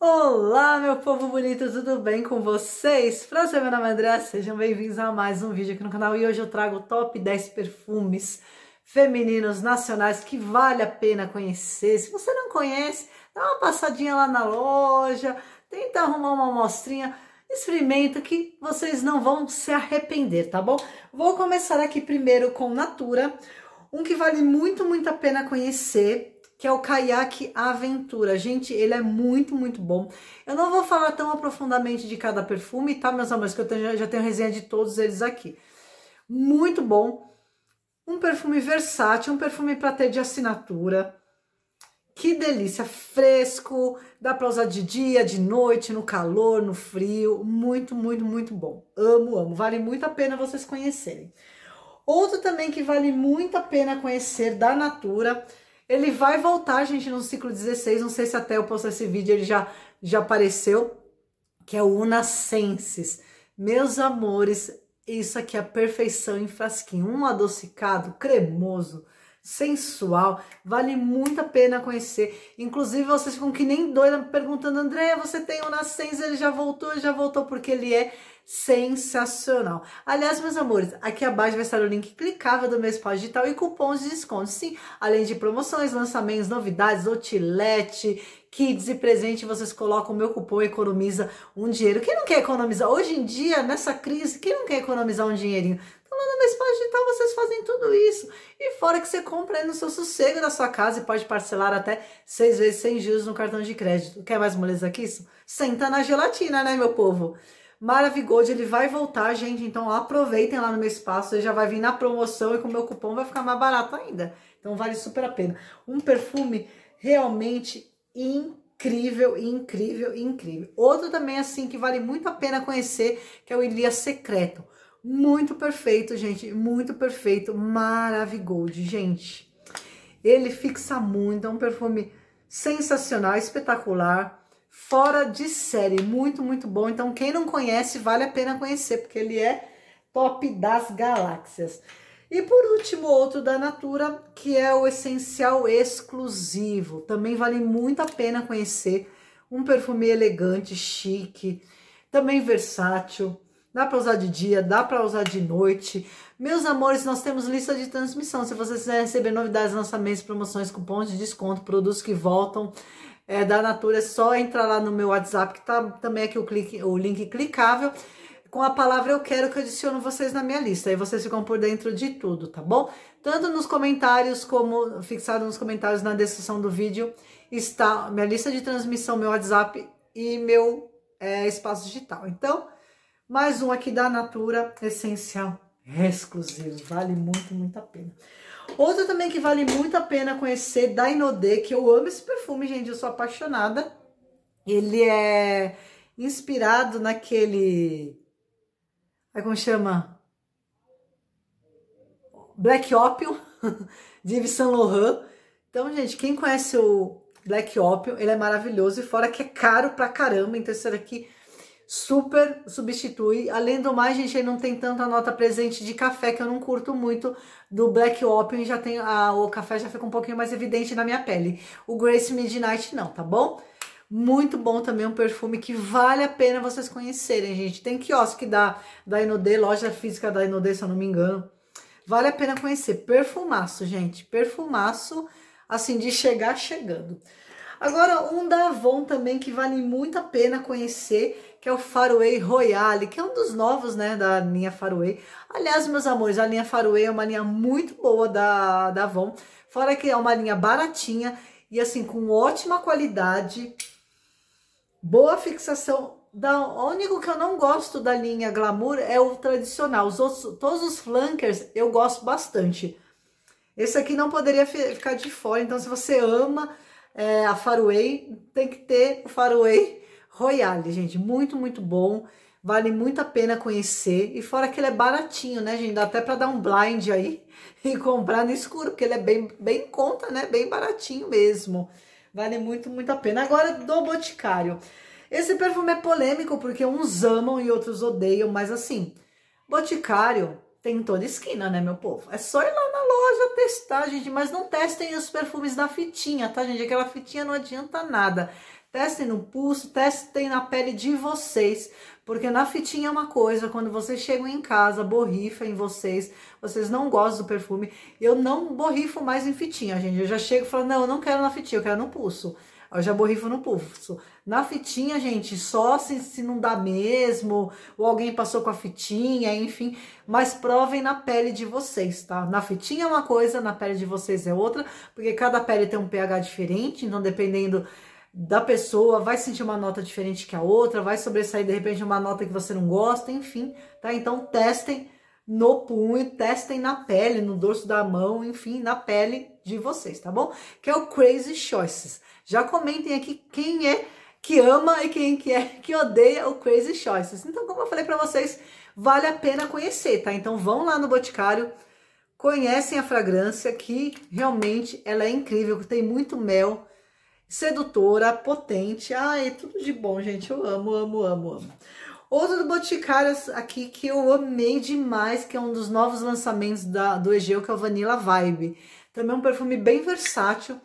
Olá, meu povo bonito, tudo bem com vocês? Prazer, meu nome é André, sejam bem-vindos a mais um vídeo aqui no canal e hoje eu trago o top 10 perfumes femininos nacionais que vale a pena conhecer. Se você não conhece, dá uma passadinha lá na loja, tenta arrumar uma amostrinha, experimenta que vocês não vão se arrepender, tá bom? Vou começar aqui primeiro com Natura, um que vale muito, muito a pena conhecer, que é o Caiaque Aventura. Gente, ele é muito, muito bom. Eu não vou falar tão aprofundadamente de cada perfume, tá, meus amores? Que eu tenho, já tenho resenha de todos eles aqui. Muito bom. Um perfume versátil, um perfume para ter de assinatura. Que delícia, fresco, dá para usar de dia, de noite, no calor, no frio. Muito, muito, muito bom. Amo, amo. Vale muito a pena vocês conhecerem. Outro também que vale muito a pena conhecer da Natura ele vai voltar, gente, no ciclo 16. Não sei se até eu postar esse vídeo ele já, já apareceu, que é o Unacensis. Meus amores, isso aqui é a perfeição em frasquinho. Um adocicado, cremoso, sensual. Vale muito a pena conhecer. Inclusive, vocês ficam que nem doida perguntando, Andréia, você tem o Unacensis? Ele já voltou, ele já voltou, porque ele é sensacional. Aliás, meus amores, aqui abaixo vai estar o link clicável do meu espaço digital e cupons de desconto, sim, além de promoções, lançamentos, novidades, outlet, kids e presente, vocês colocam o meu cupom e economiza um dinheiro. Quem não quer economizar? Hoje em dia, nessa crise, quem não quer economizar um dinheirinho? Então, lá no meu espaço digital vocês fazem tudo isso. E fora que você compra aí no seu sossego da sua casa e pode parcelar até seis vezes sem juros no cartão de crédito. Quer mais moleza que isso? Senta na gelatina, né, meu povo? Maravigold, ele vai voltar, gente. Então aproveitem lá no meu espaço. Ele já vai vir na promoção e com o meu cupom vai ficar mais barato ainda. Então vale super a pena. Um perfume realmente incrível, incrível, incrível. Outro também, assim, que vale muito a pena conhecer, que é o Ilia Secreto. Muito perfeito, gente. Muito perfeito. Maravigold, gente. Ele fixa muito. É um perfume sensacional, espetacular fora de série, muito, muito bom. Então, quem não conhece, vale a pena conhecer, porque ele é top das galáxias. E por último, outro da Natura, que é o essencial exclusivo. Também vale muito a pena conhecer. Um perfume elegante, chique, também versátil. Dá para usar de dia, dá para usar de noite. Meus amores, nós temos lista de transmissão. Se você quiser receber novidades, lançamentos, promoções, cupons de desconto, produtos que voltam, é, da Natura, é só entrar lá no meu WhatsApp, que tá também aqui o, clique, o link clicável, com a palavra eu quero que eu adiciono vocês na minha lista. Aí vocês ficam por dentro de tudo, tá bom? Tanto nos comentários como fixado nos comentários na descrição do vídeo está minha lista de transmissão, meu WhatsApp e meu é, espaço digital. Então, mais um aqui da Natura, essencial, exclusivo. Vale muito, muito a pena. Outro também que vale muito a pena conhecer, Dainodé, que eu amo esse perfume, gente, eu sou apaixonada. Ele é inspirado naquele... Ai, como chama? Black Opium, de Yves Saint Laurent. Então, gente, quem conhece o Black Opium, ele é maravilhoso. E fora que é caro pra caramba, então isso aqui super substitui. Além do mais, gente, aí não tem tanta nota presente de café, que eu não curto muito. Do Black Opium já tem a, o café já fica um pouquinho mais evidente na minha pele. O Grace Midnight não, tá bom? Muito bom também, um perfume que vale a pena vocês conhecerem, gente. Tem quiosque da, da Inodê, loja física da Inodê, se eu não me engano. Vale a pena conhecer. Perfumaço, gente. Perfumaço, assim, de chegar chegando. Agora, um da Avon também que vale muito a pena conhecer, que é o Faroe Royale, que é um dos novos, né, da linha Faroe. Aliás, meus amores, a linha Faroe é uma linha muito boa da, da Avon, fora que é uma linha baratinha e, assim, com ótima qualidade, boa fixação. Da, o único que eu não gosto da linha Glamour é o tradicional. Os outros, todos os flankers eu gosto bastante. Esse aqui não poderia ficar de fora, então se você ama é, a Faroe, tem que ter o Faroe Royale, gente. Muito, muito bom. Vale muito a pena conhecer. E fora que ele é baratinho, né, gente? Dá até para dar um blind aí e comprar no escuro, porque ele é bem, bem conta, né? Bem baratinho mesmo. Vale muito, muito a pena. Agora, do Boticário. Esse perfume é polêmico porque uns amam e outros odeiam, mas assim, Boticário tem em toda esquina, né, meu povo? É só ir lá na loja testar, gente. Mas não testem os perfumes na fitinha, tá, gente? Aquela fitinha não adianta nada. Testem no pulso, testem na pele de vocês. Porque na fitinha é uma coisa, quando vocês chegam em casa, borrifa em vocês, vocês não gostam do perfume. Eu não borrifo mais em fitinha, gente. Eu já chego e falo, não, eu não quero na fitinha, eu quero no pulso eu já borrifo no pulso. Na fitinha, gente, só se, se não dá mesmo, ou alguém passou com a fitinha, enfim. Mas provem na pele de vocês, tá? Na fitinha é uma coisa, na pele de vocês é outra, porque cada pele tem um pH diferente, então dependendo da pessoa, vai sentir uma nota diferente que a outra, vai sobressair de repente uma nota que você não gosta, enfim, tá? Então testem no punho, testem na pele, no dorso da mão, enfim, na pele de vocês, tá bom? Que é o Crazy Choices. Já comentem aqui quem é que ama e quem que é que odeia o Crazy Choices. Então, como eu falei para vocês, vale a pena conhecer, tá? Então, vão lá no Boticário, conhecem a fragrância que realmente ela é incrível, tem muito mel, sedutora, potente. Ai, é tudo de bom, gente. Eu amo, amo, amo, amo. Outro do Boticário aqui que eu amei demais, que é um dos novos lançamentos da, do Egeu, que é o Vanilla Vibe. Também é um perfume bem versátil,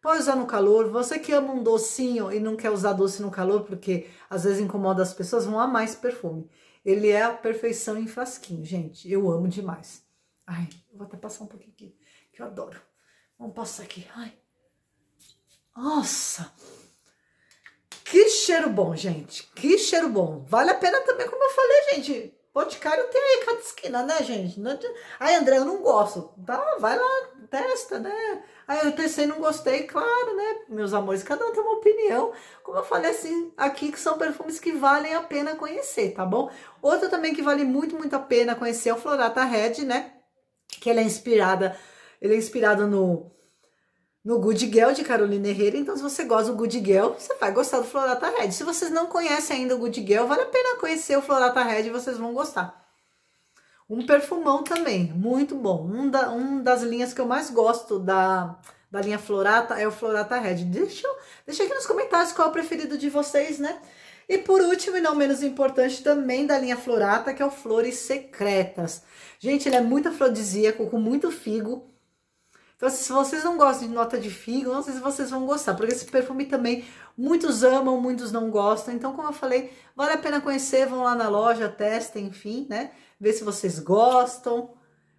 pode usar no calor. Você que ama um docinho e não quer usar doce no calor, porque às vezes incomoda as pessoas, vão amar esse perfume. Ele é a perfeição em frasquinho, gente. Eu amo demais. Ai, vou até passar um pouquinho aqui, que eu adoro. Vamos passar aqui. Ai. Nossa! cheiro bom, gente. Que cheiro bom. Vale a pena também, como eu falei, gente. Boticário tem aí cada esquina, né, gente? Não, aí, André, eu não gosto. Tá, vai lá, testa, né? Aí eu testei, não gostei, claro, né? Meus amores, cada um tem uma opinião. Como eu falei assim, aqui que são perfumes que valem a pena conhecer, tá bom? Outro também que vale muito, muito a pena conhecer é o Florata Red, né? Que ela é inspirada, ele é inspirado no no Good Girl de Carolina Herrera. Então, se você gosta do Good Girl, você vai gostar do Florata Red. Se vocês não conhecem ainda o Good Girl, vale a pena conhecer o Florata Red, e vocês vão gostar. Um perfumão também, muito bom. Um, da, um das linhas que eu mais gosto da, da linha Florata é o Florata Red. Deixa, deixa aqui nos comentários qual é o preferido de vocês, né? E por último, e não menos importante, também da linha Florata, que é o Flores Secretas. Gente, ele é muito afrodisíaco, com muito figo então, se vocês não gostam de nota de figo, não sei se vocês vão gostar, porque esse perfume também muitos amam, muitos não gostam. Então, como eu falei, vale a pena conhecer, vão lá na loja, testem, enfim, né? Ver se vocês gostam,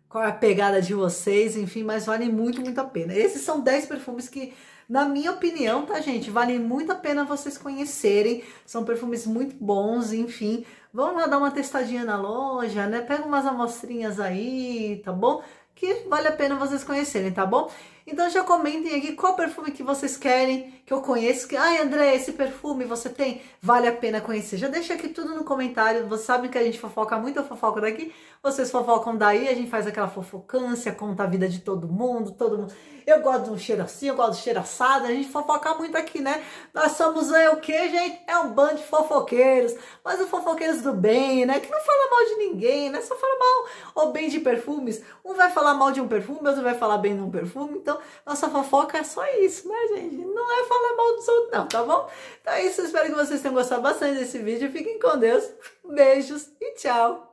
qual é a pegada de vocês, enfim, mas vale muito, muito a pena. Esses são 10 perfumes que, na minha opinião, tá, gente? Vale muito a pena vocês conhecerem. São perfumes muito bons, enfim. Vão lá dar uma testadinha na loja, né? Pega umas amostrinhas aí, tá bom? que vale a pena vocês conhecerem, tá bom? Então já comentem aqui qual perfume que vocês querem que eu conheça. Que, ai, André, esse perfume você tem? Vale a pena conhecer. Já deixa aqui tudo no comentário. Vocês sabem que a gente fofoca muito, eu fofoco daqui, vocês fofocam daí, a gente faz aquela fofocância, conta a vida de todo mundo, todo mundo. Eu gosto de um cheiro assim, eu gosto de um cheiro assado, a gente fofoca muito aqui, né? Nós somos é o que, gente? É um bando de fofoqueiros, mas os fofoqueiros do bem, né? Que não fala mal de ninguém, né? Só fala mal ou bem de perfumes. Um vai falar mal de um perfume, outro vai falar bem de um perfume, então nossa, fofoca é só isso, né, gente? Não é falar mal dos outros, não, tá bom? Então é isso, espero que vocês tenham gostado bastante desse vídeo. Fiquem com Deus, beijos e tchau!